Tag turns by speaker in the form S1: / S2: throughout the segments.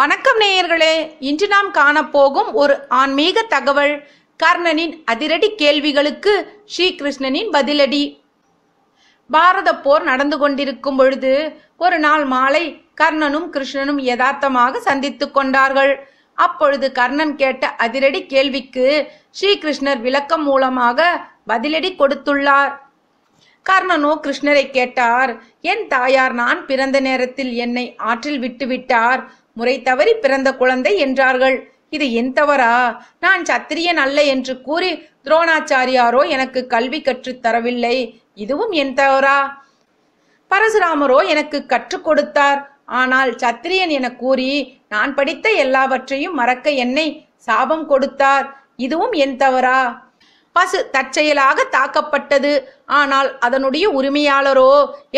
S1: வணக்கம் நேயர்களே இன்று நாம் காணப்போகும் ஒரு ஆன்மீக தகவல் கர்ணனின் அதிரடி கேள்விகளுக்கு ஸ்ரீகிருஷ்ணனின் பதிலடி பாரத போர் நடந்து கொண்டிருக்கும் பொழுது ஒரு நாள் மாலை கர்ணனும் கிருஷ்ணனும் யதார்த்தமாக சந்தித்துக் கொண்டார்கள் அப்பொழுது கர்ணன் கேட்ட அதிரடி கேள்விக்கு ஸ்ரீகிருஷ்ணர் விளக்கம் மூலமாக பதிலடி கொடுத்துள்ளார் கர்ணனோ கிருஷ்ணரை கேட்டார் என் தாயார் நான் பிறந்த நேரத்தில் என்னை ஆற்றில் விட்டுவிட்டார் முறை தவறி பிறந்த குழந்தை என்றார்கள் இது என் தவறா நான் சத்திரியன் அல்ல என்று கூறி துரோணாச்சாரியாரோ எனக்கு கல்வி கற்றுத் தரவில்லை இதுவும் என் தவறா பரசுராமரோ எனக்கு கற்றுக் கொடுத்தார் ஆனால் சத்திரியன் என கூறி நான் படித்த எல்லாவற்றையும் மறக்க என்னை சாபம் கொடுத்தார் இதுவும் என் தவறா பசு தற்செயலாக தாக்கப்பட்டது ஆனால் அதனுடைய உரிமையாளரோ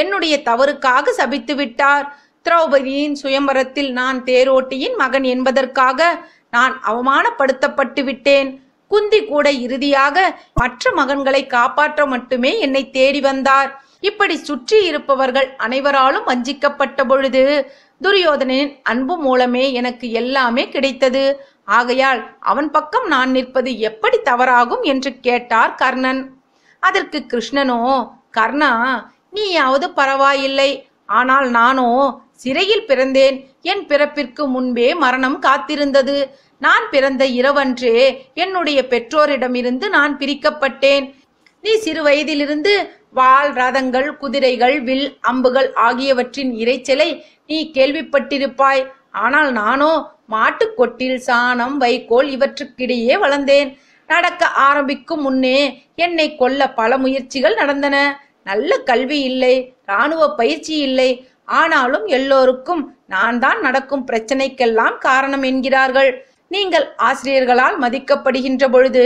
S1: என்னுடைய தவறுக்காக சபித்து விட்டார் திரௌபதியின் சுயம்பரத்தில் நான் தேரோட்டியின் மகன் என்பதற்காக நான் அவமானப்படுத்தப்பட்டு விட்டேன் குந்தி கூட இறுதியாக மற்ற மகன்களை காப்பாற்ற மட்டுமே என்னை தேடி வந்தார் இப்படி சுற்றி இருப்பவர்கள் அனைவராலும் வஞ்சிக்கப்பட்ட பொழுது துரியோதனின் அன்பு மூலமே எனக்கு எல்லாமே கிடைத்தது ஆகையால் அவன் பக்கம் நான் நிற்பது எப்படி தவறாகும் என்று கேட்டார் கர்ணன் அதற்கு கிருஷ்ணனோ கர்ணா நீயாவது பரவாயில்லை ஆனால் நானோ சிறையில் பிறந்தேன் என் பிறப்பிற்கு முன்பே மரணம் காத்திருந்தது நான் பிறந்த இரவன்றே என்னுடைய பெற்றோரிடமிருந்து நான் பிரிக்கப்பட்டேன் நீ சிறு வயதிலிருந்து வால் ரதங்கள் குதிரைகள் வில் அம்புகள் ஆகியவற்றின் இறைச்சலை நீ கேள்விப்பட்டிருப்பாய் ஆனால் நானோ மாட்டுக்கொட்டில் சாணம் வைக்கோல் இவற்றுக்கிடையே வளர்ந்தேன் நடக்க ஆரம்பிக்கும் முன்னே என்னை கொல்ல பல முயற்சிகள் நடந்தன நல்ல கல்வி இல்லை இராணுவ பயிற்சி இல்லை ஆனாலும் எல்லோருக்கும் நான் தான் நடக்கும் பிரச்சனைக்கெல்லாம் காரணம் என்கிறார்கள் நீங்கள் ஆசிரியர்களால் மதிக்கப்படுகின்ற பொழுது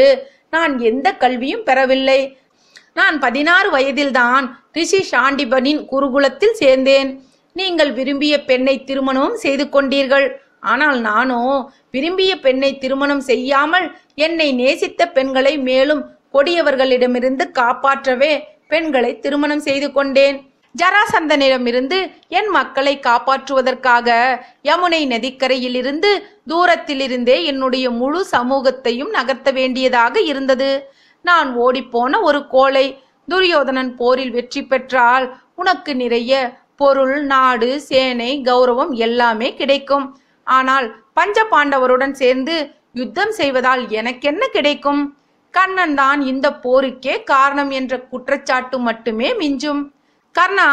S1: நான் எந்த கல்வியும் பெறவில்லை நான் பதினாறு வயதில்தான் ரிஷி ஷாண்டிபனின் குருகுலத்தில் சேர்ந்தேன் நீங்கள் விரும்பிய பெண்ணை திருமணமும் செய்து கொண்டீர்கள் ஆனால் நானோ விரும்பிய பெண்ணை திருமணம் செய்யாமல் என்னை நேசித்த பெண்களை மேலும் கொடியவர்களிடமிருந்து காப்பாற்றவே பெண்களை திருமணம் செய்து கொண்டேன் ஜராசந்தனிடமிருந்து என் மக்களை காப்பாற்றுவதற்காக யமுனை நதிக்கரையில் இருந்து தூரத்திலிருந்தே என்னுடைய முழு சமூகத்தையும் நகர்த்த வேண்டியதாக இருந்தது நான் ஓடிப்போன ஒரு கோளை துரியோதனன் போரில் வெற்றி பெற்றால் உனக்கு நிறைய பொருள் நாடு சேனை கௌரவம் எல்லாமே கிடைக்கும் ஆனால் பஞ்ச பாண்டவருடன் சேர்ந்து யுத்தம் செய்வதால் எனக்கென்ன கிடைக்கும் கண்ணன் தான் இந்த போருக்கே காரணம் என்ற குற்றச்சாட்டு மட்டுமே மிஞ்சும் கர்ணா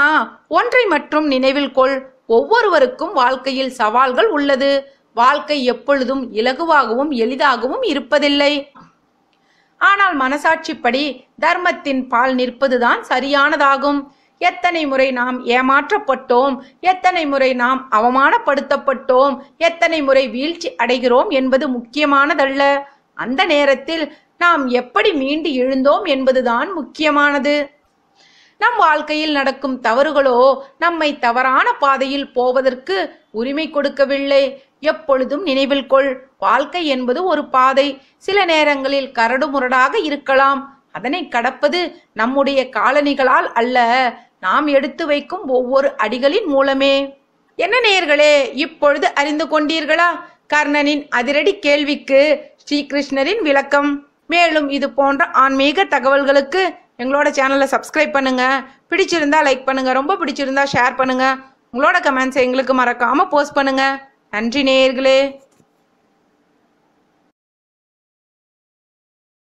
S1: ஒன்றை மட்டும் நினைவில் கொள் ஒவ்வொருவருக்கும் வாழ்க்கையில் சவால்கள் உள்ளது வாழ்க்கை எப்பொழுதும் இலகுவாகவும் எளிதாகவும் இருப்பதில்லை ஆனால் மனசாட்சிப்படி தர்மத்தின் பால் நிற்பதுதான் சரியானதாகும் எத்தனை முறை நாம் ஏமாற்றப்பட்டோம் எத்தனை முறை நாம் அவமானப்படுத்தப்பட்டோம் எத்தனை முறை வீழ்ச்சி அடைகிறோம் என்பது முக்கியமானதல்ல அந்த நேரத்தில் நாம் எப்படி மீண்டு எழுந்தோம் என்பதுதான் முக்கியமானது நம் வாழ்க்கையில் நடக்கும் தவறுகளோ நம்மை தவறான பாதையில் போவதற்கு உரிமை கொடுக்கவில்லை எப்பொழுதும் நினைவில் கொள் வாழ்க்கை என்பது ஒரு பாதை சில நேரங்களில் கரடுமுரடாக இருக்கலாம் அதனை கடப்பது நம்முடைய காலணிகளால் அல்ல நாம் எடுத்து வைக்கும் ஒவ்வொரு அடிகளின் மூலமே என்ன நேயர்களே இப்பொழுது அறிந்து கொண்டீர்களா கர்ணனின் அதிரடி கேள்விக்கு ஸ்ரீகிருஷ்ணரின் விளக்கம் மேலும் இது போன்ற ஆன்மீக தகவல்களுக்கு எங்களோட சேனலை சப்ஸ்கிரைப் பண்ணுங்கள் பிடிச்சிருந்தா லைக் பண்ணுங்கள் ரொம்ப பிடிச்சிருந்தா ஷேர் பண்ணுங்கள் உங்களோட கமெண்ட்ஸை எங்களுக்கு மறக்காமல் போஸ்ட் பண்ணுங்கள் நன்றி நேயர்களே